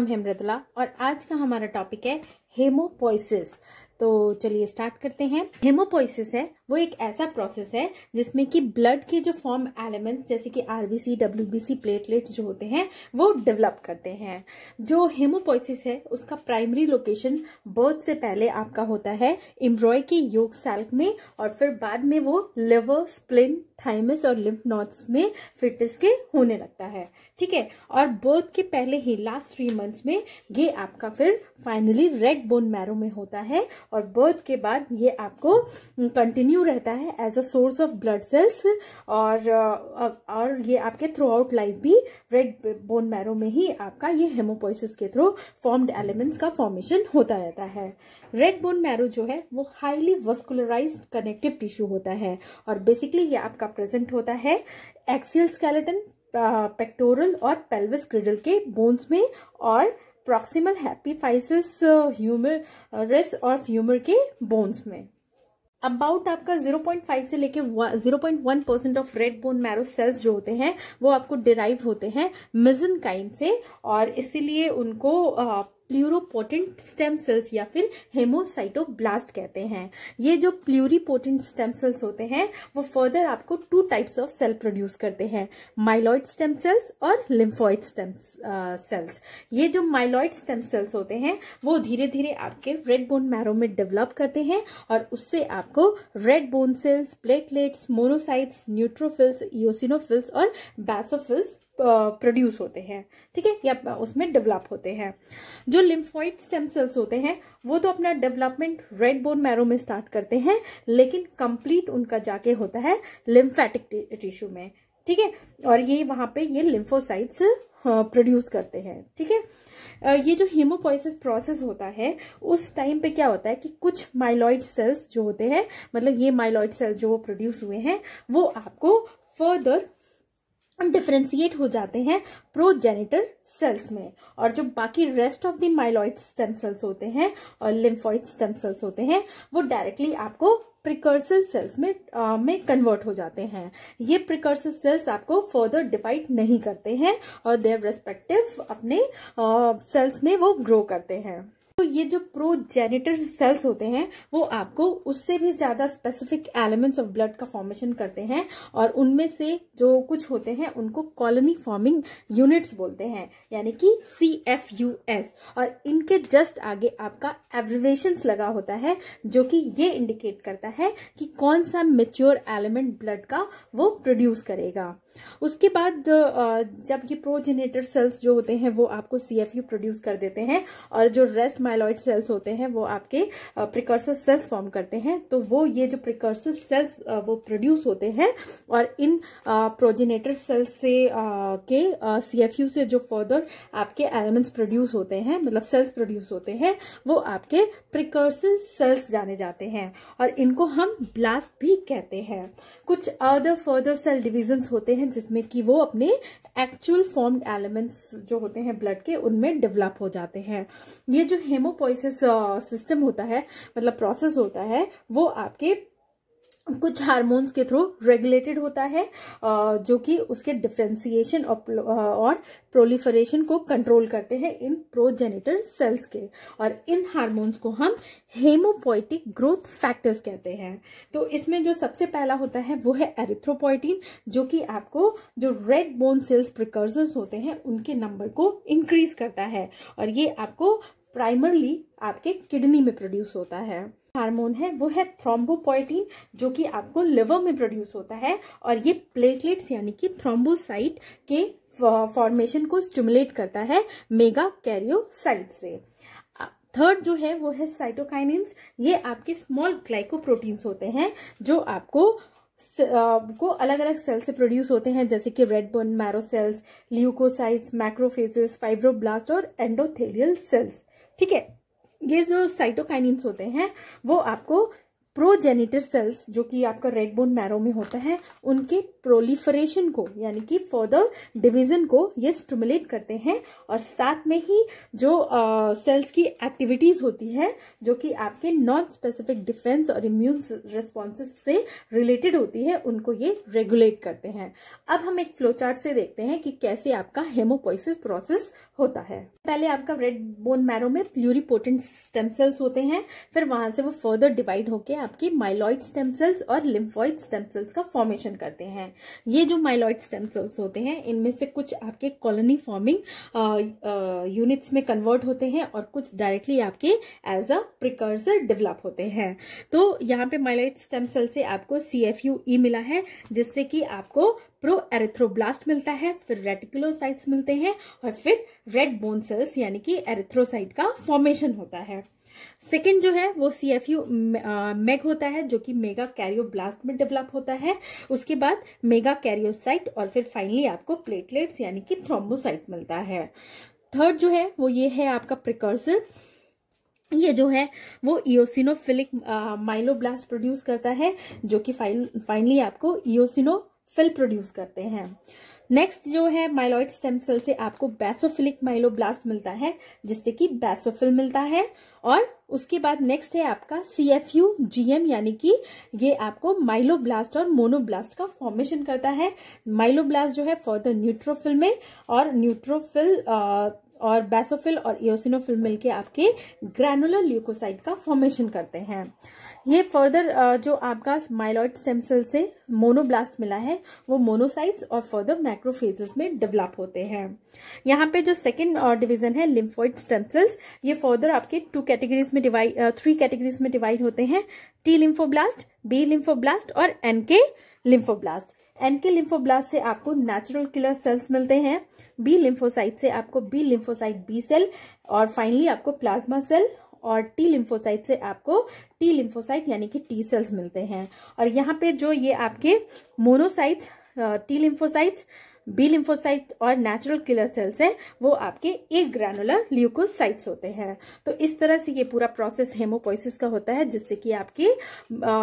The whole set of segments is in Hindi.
नाम है मृदुला और आज का हमारा टॉपिक है हेमोपोइसिस तो चलिए स्टार्ट करते हैं हेमोपोइसिस है वो एक ऐसा प्रोसेस है जिसमें कि ब्लड के जो फॉर्म एलिमेंट्स जैसे कि आरबीसी डब्ल्यूबीसी प्लेटलेट्स जो होते हैं वो डेवलप करते हैं जो हेमोपोइसिस है उसका प्राइमरी लोकेशन बर्थ से पहले आपका होता है एम्ब्रॉय के योग सेल्क में और फिर बाद में वो लिवर स्प्लिन थाइमस और लिम्फ नोड्स में फिटनेस के होने लगता है ठीक है और बर्थ के पहले ही लास्ट थ्री मंथ्स में ये आपका फिर फाइनली रेड बोन मैरो में होता है और बर्थ के बाद ये आपको कंटिन्यू कंटिन्यू रहता है as a source of blood cells और और ये आपके थ्रू आउट लाइफ भी रेड बोन मैरो में ही आपका ये हेमोपोइसिस के थ्रू फॉर्म्ड एलिमेंट्स का फॉर्मेशन होता रहता है रेड बोन मैरो जो है वो हाईली वस्कुलराइज कनेक्टिव टिश्यू होता है और बेसिकली ये आपका प्रेजेंट होता है एक्सियल स्केलेटन पेक्टोरल और पेल्विस क्रिडल के बोन्स में और प्रॉक्सिमल हैप्पी फाइसिस ह्यूमर रिस और फ्यूमर के बोन्स में अबाउट आपका 0.5 से लेके 0.1 percent of red bone marrow cells जो होते हैं वो आपको डिराइव होते हैं मिजन काइन से और इसीलिए उनको प्लूरोपोटेंट स्टेम सेल्स या फिर हेमोसाइटोब्लास्ट कहते हैं ये जो प्लूरीपोटेंट स्टेम सेल्स होते हैं वो फर्दर आपको two types of cell produce करते हैं माइलॉइड स्टेम सेल्स और लिम्फॉइड स्टेम सेल्स ये जो माइलॉइड स्टेम सेल्स होते हैं वो धीरे धीरे आपके रेड बोन मैरो में डेवलप करते हैं और उससे आपको red bone cells platelets monocytes neutrophils eosinophils और बैसोफिल्स प्रोड्यूस uh, होते हैं ठीक है या उसमें डेवलप होते हैं जो जो लिम्फॉइड स्टेम सेल्स होते हैं वो तो अपना डेवलपमेंट रेड बोन मैरो में स्टार्ट करते हैं लेकिन कंप्लीट उनका जाके होता है लिम्फेटिक टिश्यू में ठीक है और ये वहां पे ये लिम्फोसाइट्स हाँ, प्रोड्यूस करते हैं ठीक है ये जो हीमोपोइसिस प्रोसेस होता है उस टाइम पे क्या होता है कि कुछ माइलॉइड सेल्स जो होते हैं मतलब ये माइलॉइड सेल्स जो प्रोड्यूस हुए हैं वो आपको फर्दर डिफ्रेंसिएट हो जाते हैं प्रोजेनेटर सेल्स में और जो बाकी rest of the myeloid stem cells होते हैं और लिम्फॉइड स्टेम सेल्स होते हैं वो डायरेक्टली आपको प्रिकर्सल सेल्स में आ, में कन्वर्ट हो जाते हैं ये प्रिकर्सल सेल्स आपको फर्दर डिवाइड नहीं करते हैं और देयर रेस्पेक्टिव अपने आ, सेल्स में वो ग्रो करते हैं तो ये जो प्रोजेनिटर सेल्स होते हैं वो आपको उससे भी ज़्यादा स्पेसिफिक एलिमेंट्स ऑफ ब्लड का फॉर्मेशन करते हैं और उनमें से जो कुछ होते हैं उनको कॉलोनी फॉर्मिंग यूनिट्स बोलते हैं यानी कि सी एफ यू एस और इनके जस्ट आगे आपका एब्रिवेशन लगा होता है जो कि ये इंडिकेट करता है कि कौन सा मेच्योर एलिमेंट ब्लड का वो प्रोड्यूस करेगा उसके बाद जब ये प्रोजेनेटर सेल्स जो होते हैं वो आपको सी एफ यू प्रोड्यूस कर देते हैं और जो रेस्ट माइलॉइड सेल्स होते हैं वो आपके प्रिकर्सर सेल्स फॉर्म करते हैं तो वो ये जो प्रिकर्सर सेल्स वो प्रोड्यूस होते हैं और इन प्रोजिनेटर सेल्स से के सीएफयू से जो फर्दर आपके एलिमेंट्स प्रोड्यूस होते हैं मतलब सेल्स प्रोड्यूस होते हैं वो आपके प्रिकर्सर सेल्स जाने जाते हैं और इनको हम ब्लास्ट भी कहते हैं कुछ अदर फर्दर सेल डिविजन्स होते हैं जिसमें कि वो अपने एक्चुअल फॉर्म्ड एलिमेंट्स जो होते हैं ब्लड के उनमें डेवलप हो जाते हैं ये जो हेमोपोइसिस सिस्टम होता है मतलब प्रोसेस होता है वो आपके कुछ हार्मोन्स के थ्रू रेगुलेटेड होता है जो कि उसके डिफ्रेंसिएशन और प्रोलिफरेशन को कंट्रोल करते हैं इन प्रोजेनिटर सेल्स के और इन हार्मोन्स को हम हेमोपोइटिक ग्रोथ फैक्टर्स कहते हैं तो इसमें जो सबसे पहला होता है वो है एरिथ्रोपोइटिन जो कि आपको जो रेड बोन सेल्स प्रिकर्सर्स होते हैं उनके नंबर को इंक्रीज करता है और ये आपको प्राइमरली आपके किडनी में प्रोड्यूस होता है हार्मोन है वो है थ्रोम्बोपोइटिन जो कि आपको लिवर में प्रोड्यूस होता है और ये प्लेटलेट्स यानी कि थ्रोम्बोसाइट के फॉर्मेशन को स्टिमुलेट करता है मेगा कैरियोसाइट से थर्ड जो है वो है साइटोकाइनिन्स ये आपके स्मॉल ग्लाइकोप्रोटीन्स होते हैं जो आपको को अलग अलग सेल से प्रोड्यूस होते हैं जैसे कि red bone marrow cells leukocytes macrophages fibroblast और एंडोथेलियल सेल्स ठीक है ये जो साइटोकाइनिन्स होते हैं वो आपको प्रोजेनिटर सेल्स जो कि आपका रेड बोन मैरो में होता है उनके प्रोलिफरेशन को यानी कि फर्दर डिवीजन को ये स्टमुलेट करते हैं और साथ में ही जो सेल्स uh, की एक्टिविटीज होती है जो कि आपके नॉन स्पेसिफिक डिफेंस और इम्यून रिस्पॉन्सेस से रिलेटेड होती है उनको ये रेगुलेट करते हैं अब हम एक फ्लोचार्ट से देखते हैं कि कैसे आपका हेमोपोइसिस प्रोसेस होता है पहले आपका रेड बोन मैरो में प्यूरीपोर्टेंट स्टेम सेल्स होते हैं फिर वहां से वो फर्दर डिवाइड होकर आपके माइलॉइड स्टेम सेल्स और लिम्फॉइड स्टेम सेल्स का फॉर्मेशन करते हैं ये जो माइलॉइड स्टेम सेल्स होते हैं इनमें से कुछ आपके कॉलोनी फॉर्मिंग यूनिट्स में कन्वर्ट होते हैं और कुछ डायरेक्टली आपके एज अ प्रिकर्सर डेवलप होते हैं तो यहाँ पे माइलॉइड स्टेम सेल से आपको सी एफ यू ई मिला है जिससे कि आपको प्रो एरेथ्रोब्लास्ट मिलता है फिर रेटिकुलोसाइट्स मिलते हैं और फिर रेड बोन सेल्स यानी कि एरेथ्रोसाइट का फॉर्मेशन होता है सेकेंड जो है वो सी एफ यू मेग होता है जो कि मेगा ब्लास्ट में डेवलप होता है उसके बाद मेगा कैरियोसाइट और फिर फाइनली आपको प्लेटलेट्स यानी कि थ्रोम्बोसाइट मिलता है थर्ड जो है वो ये है आपका प्रिकर्सर ये जो है वो इोसिनोफिलिक माइलोब्लास्ट प्रोड्यूस करता है जो कि फाइनली आपको इोसिनोफिल प्रोड्यूस करते हैं नेक्स्ट जो है माइलॉइड स्टेम सेल से आपको बैसोफिलिक माइलोब्लास्ट मिलता है जिससे कि बैसोफिल मिलता है और उसके बाद नेक्स्ट है आपका C F U G M यानी कि ये आपको माइलोब्लास्ट और मोनोब्लास्ट का फॉर्मेशन करता है माइलोब्लास्ट जो है फॉर द न्यूट्रोफिल में और न्यूट्रोफिल और बैसोफिल और इोसिनोफिल मिलके आपके ग्रेनुलर ल्यूकोसाइड का फॉर्मेशन करते हैं ये फर्दर जो आपका माइलॉइड स्टेम सेल से मोनोब्लास्ट मिला है वो मोनोसाइट्स और फर्दर मैक्रोफेजेस में डेवलप होते हैं यहाँ पे जो सेकेंड डिवीजन है लिम्फोइड स्टेम सेल्स ये फर्दर आपके टू कैटेगरीज में डिवाइड थ्री कैटेगरीज में डिवाइड होते हैं टी लिम्फोब्लास्ट बी लिम्फोब्लास्ट और एनके लिम्फोब्लास्ट एनके लिम्फोब्लास्ट से आपको नेचुरल किलर सेल्स मिलते हैं बी लिम्फोसाइट से आपको बी लिम्फोसाइट बी सेल और फाइनली आपको प्लाज्मा सेल और टी लिम्फोसाइट से आपको टी लिम्फोसाइट यानी कि टी सेल्स मिलते हैं और यहाँ पे जो ये आपके monocytes T lymphocytes B lymphocyte और नेचुरल किलर सेल्स हैं वो आपके एक ग्रैनुलर ल्यूकोसाइट्स होते हैं तो इस तरह से ये पूरा प्रोसेस हेमोपोइसिस का होता है जिससे कि आपके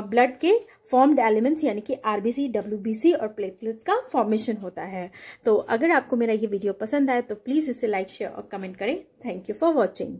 ब्लड के फॉर्म्ड एलिमेंट्स यानी कि आरबीसी डब्ल्यूबीसी और प्लेटलेट्स का फॉर्मेशन होता है तो अगर आपको मेरा ये वीडियो पसंद आए तो प्लीज़ इसे लाइक शेयर और कमेंट करें थैंक यू फॉर वॉचिंग